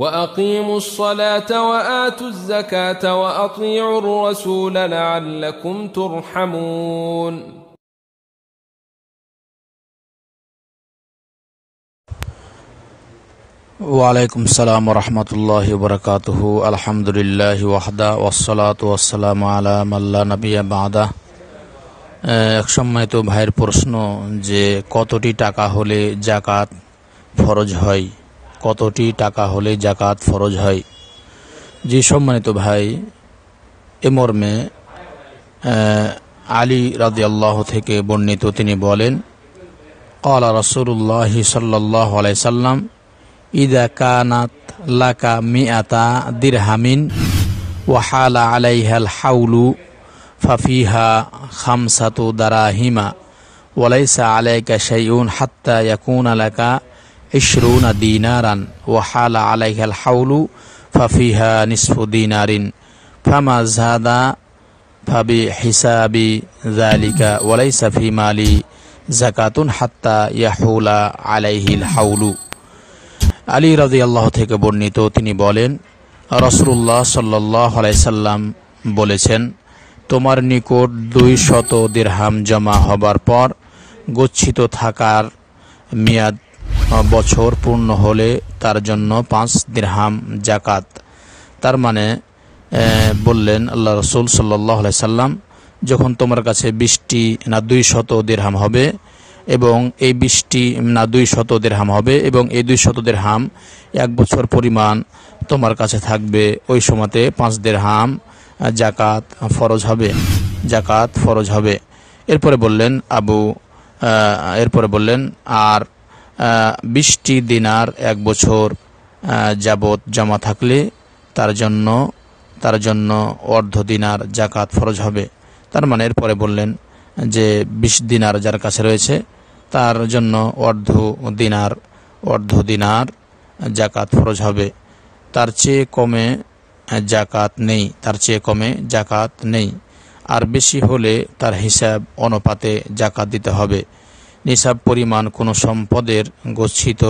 وأقيموا الصلاة وآتوا الزكاة وأطيعوا الرسول لعلكم ترحمون وعليكم السلام ورحمة الله وبركاته الحمد لله وحده والصلاة والسلام على من لا نبي بعده এক সম্মানিত ভাইয়ের প্রশ্ন যে কতটি টাকা হলে জাকাত ফরজ হয় কতটি টাকা হলে জাকাত ফরজ হয় যে সম্মানিত ভাই এ মর্মে আলী রাজি আল্লাহ থেকে বর্ণিত তিনি বলেন কলা রসুল্লাহ সাল্লাহ আলাইসাল্লাম ইদা কানাত লাকা মিয়াতা দিরহামিন ওয়াহালা আলাইহাল হাউলু ফাফিহা খামসাতু দারাহিমা ওয়ালাইসা আলাইকা শাইউন হাত্তা ইয়াকুন আলাকা ইশরুনা দিনারান ওয়াহালা আলাইহাল হাউলু ফাফিহা নিসফু দিনারিন ফামা জাদা ফাবি হিসাবি জালিকা ওয়ালাই সাফি মালি জাকাতুন হাত্তা ইয়াহুলা আলাইহিল হাউলু আলী রাজি আল্লাহ থেকে বর্ণিত তিনি বলেন রসুল্লাহ সাল্লাহ আলাইসাল্লাম বলেছেন তোমার নিকট দুই শত দেড়হাম জমা হবার পর গচ্ছিত থাকার মেয়াদ বছর পূর্ণ হলে তার জন্য পাঁচ দিরহাম জাকাত তার মানে বললেন আল্লাহ রসুল সাল্লাহ সাল্লাম যখন তোমার কাছে বৃষ্টি না দুই শত দেড়হাম হবে এবং এই বৃষ্টি না দুই শত দেড়হাম হবে এবং এই দুই শত দেড়হাম এক বছর পরিমাণ তোমার কাছে থাকবে ওই সময়তে পাঁচ দেড়হাম জাকাত ফরজ হবে জাকাত ফরজ হবে এরপরে বললেন আবু এরপরে বললেন আর বিশটি দিনার এক বছর যাবত জমা থাকলে তার জন্য তার জন্য অর্ধ দিনার জাকাত ফরজ হবে তার মানে এরপরে বললেন যে বিশ দিনার যার কাছে রয়েছে তার জন্য অর্ধ দিনার অর্ধ দিনার জাকাত ফরজ হবে তার চেয়ে কমে জাকাত নেই তার চেয়ে কমে জাকাত নেই আর বেশি হলে তার হিসাব অনুপাতে জাকাত দিতে হবে নিসাব পরিমাণ কোনো সম্পদের গচ্ছিত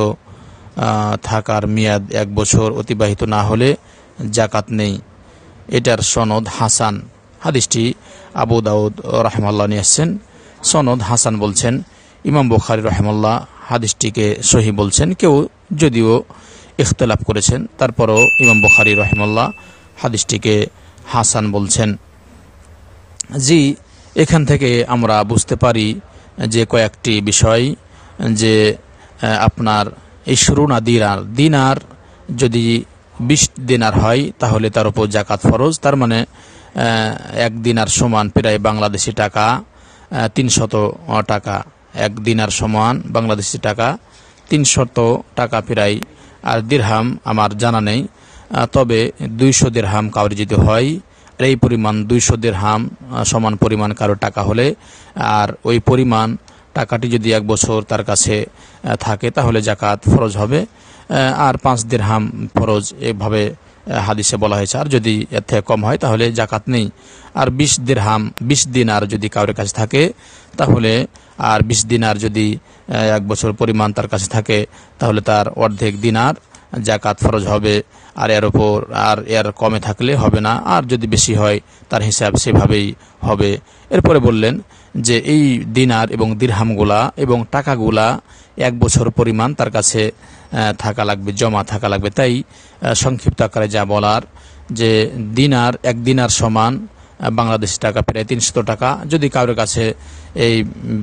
থাকার মেয়াদ এক বছর অতিবাহিত না হলে জাকাত নেই এটার সনদ হাসান হাদিসটি আবু দাউদ রহমাল্লা নিয়েছেন সনদ হাসান বলছেন ইমাম বখারি রহমাল্লা হাদিসটিকে সহি বলছেন কেউ যদিও ইখতলাফ করেছেন তারপরও ইমাম বখারি রহমাল্লা হাদিসটিকে হাসান বলছেন জি এখান থেকে আমরা বুঝতে পারি যে কয়েকটি বিষয় যে আপনার এই শুরু না দিনার দিনার যদি বিশ দিনার হয় তাহলে তার উপর জাকাত ফরজ তার মানে এক দিনার সমান প্রায় বাংলাদেশি টাকা তিনশত টাকা এক দিনার সমান বাংলাদেশি টাকা তিনশত টাকা প্রায় আর দিরহাম আমার জানা নেই তবে দুইশো দিরহাম কাউরি যদি হয় এই পরিমাণ দুইশো হাম সমান পরিমাণ কারো টাকা হলে আর ওই পরিমাণ টাকাটি যদি এক বছর তার কাছে থাকে তাহলে জাকাত ফরজ হবে আর পাঁচ হাম ফরজ এভাবে হাদিসে বলা হয়েছে আর যদি এর থেকে কম হয় তাহলে জাকাত নেই আর বিশ হাম বিশ দিন আর যদি কারোর কাছে থাকে তাহলে আর বিশ দিন আর যদি এক বছর পরিমাণ তার কাছে থাকে তাহলে তার অর্ধেক দিন আর জাকাত ফরজ হবে আর এর ওপর আর এর কমে থাকলে হবে না আর যদি বেশি হয় তার হিসাব সেভাবেই হবে এরপরে বললেন যে এই দিনার এবং দিরহামগুলা এবং টাকাগুলা এক বছর পরিমাণ তার কাছে থাকা লাগবে জমা থাকা লাগবে তাই সংক্ষিপ্ত আকারে যা বলার যে দিনার এক দিনার সমান বাংলাদেশি টাকা প্রায় তিনশত টাকা যদি কারোর কাছে এই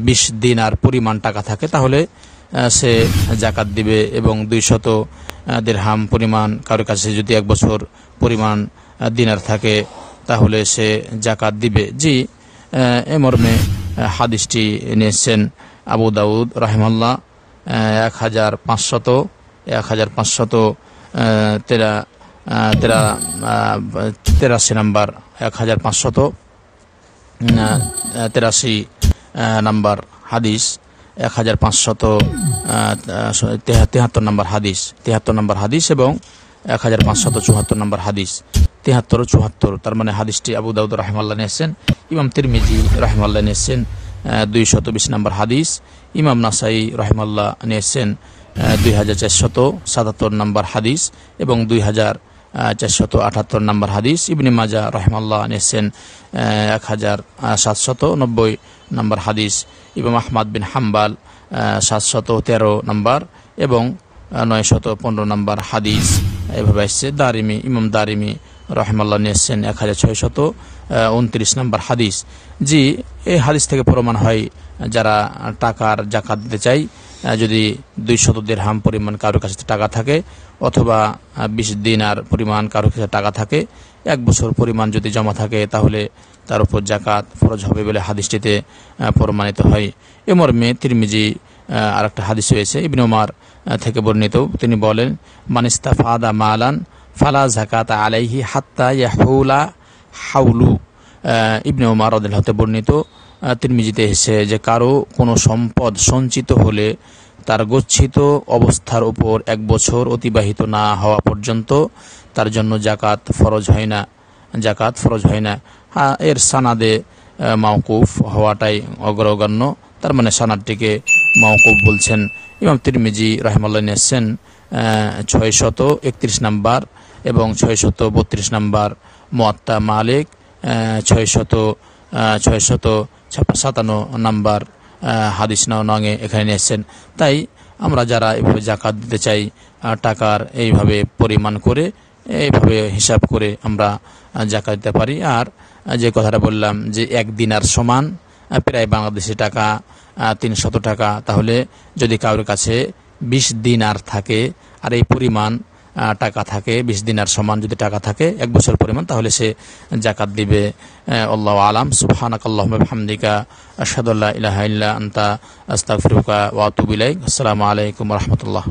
বিশ দিনার পরিমাণ টাকা থাকে তাহলে সে জাকাত দিবে এবং দুইশত হাম পরিমাণ কারোর কাছে যদি এক বছর পরিমাণ দিনার থাকে তাহলে সে জাকাত দিবে জি এ মর্মে হাদিসটি নিয়েছেন আবু দাউদ রাহেমাল্লা এক হাজার পাঁচশত এক হাজার পাঁচশত তেরা তেরা তেরাশি নাম্বার এক হাজার পাঁচশত তেরাশি নাম্বার হাদিস এক হাজার পাঁচশত তেহাত্তর নম্বর হাদিস তেহাত্তর নম্বর হাদিস এবং এক হাজার পাঁচশত চুহাত্তর নম্বর হাদিস তেহাত্তর চুহাত্তর তার মানে হাদিসটি আবু দাউদ রাহমাল্লাহ নিয়েছেন ইমাম তিরমিজি রাহমাল্লাহ নিয়েছেন দুই শত বিশ নম্বর হাদিস ইমাম নাসাই রহমাল্লা নিয়েছেন দুই হাজার চারশত সাতাত্তর নম্বর হাদিস এবং দুই হাজার চারশত আটাত্তর নম্বর হাদিস ইবনে মাজা রহমাল্লাহ নিয়েছেন এক হাজার সাতশত নব্বই নম্বর হাদিস ইমাম আহমাদ বিন হাম্বাল সাতশত তেরো নম্বর এবং নয়শত পনেরো নম্বর হাদিস এভাবে আসছে দারিমি ইমাম দারিমি রহমাল্লা নিয়েছেন এক হাজার ছয়শত উনত্রিশ নম্বর হাদিস জি এই হাদিস থেকে প্রমাণ হয় যারা টাকার জাকাত দিতে চাই যদি দুইশত দেড়হাম পরিমাণ কারোর কাছে টাকা থাকে অথবা বিশ আর পরিমাণ কারোর কাছে টাকা থাকে এক বছর পরিমাণ যদি জমা থাকে তাহলে তার উপর জাকাত ফরজ হবে বলে হাদিসটিতে প্রমাণিত হয় এ মর্মে তিরমিজি আর একটা হাদিস রয়েছে ইবনুমার থেকে বর্ণিত তিনি বলেন মানিস্তা ফাদা মালান ফালা জাকাত আলাইহি হাত্তা ইয়াহুলা হাউলু ইবনে উমার হতে বর্ণিত তিরমিজিতে এসেছে যে কারো কোনো সম্পদ সঞ্চিত হলে তার গচ্ছিত অবস্থার উপর এক বছর অতিবাহিত না হওয়া পর্যন্ত তার জন্য জাকাত ফরজ হয় না জাকাত ফরজ হয় না হ্যাঁ এর সানাদে মাওকুফ হওয়াটাই অগ্রগণ্য তার মানে সানাদটিকে মাওকুফ বলছেন ইমাম তিরমিজি রহমাল্লা নিয়েছেন ছয় শত একত্রিশ নাম্বার এবং ছয়শত বত্রিশ নাম্বার মোয়াত্তা মালিক ছয়শত ছয়শত সাতান্ন নাম্বার হাদিস নাও নঙে এখানে নিয়েছেন তাই আমরা যারা এভাবে জাকাত দিতে চাই টাকার এইভাবে পরিমাণ করে এইভাবে হিসাব করে আমরা জাকা দিতে পারি আর যে কথাটা বললাম যে এক দিনার সমান প্রায় বাংলাদেশি টাকা তিনশত টাকা তাহলে যদি কারোর কাছে বিশ দিন আর থাকে আর এই পরিমাণ টাকা থাকে বিশ দিনার সমান যদি টাকা থাকে এক বছর পরিমাণ তাহলে সে জাকাত দিবে আল্লাহ আলাম সুবহানাক আল্লাহমদিকা আসাদুল্লাহ ইহা আন্তা আস্তাফরুকা ওয়াতুবিলাই আসসালামু আলাইকুম রহমতুল্লাহ